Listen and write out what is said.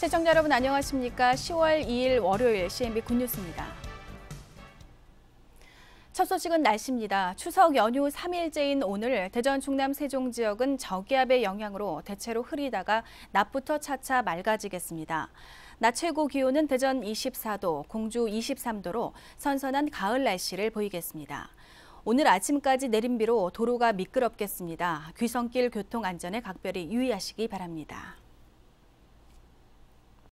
시청자 여러분 안녕하십니까? 10월 2일 월요일 CNB 굿뉴스입니다. 첫 소식은 날씨입니다. 추석 연휴 3일째인 오늘 대전 충남 세종 지역은 저기압의 영향으로 대체로 흐리다가 낮부터 차차 맑아지겠습니다. 낮 최고 기온은 대전 24도, 공주 23도로 선선한 가을 날씨를 보이겠습니다. 오늘 아침까지 내린비로 도로가 미끄럽겠습니다. 귀성길 교통 안전에 각별히 유의하시기 바랍니다.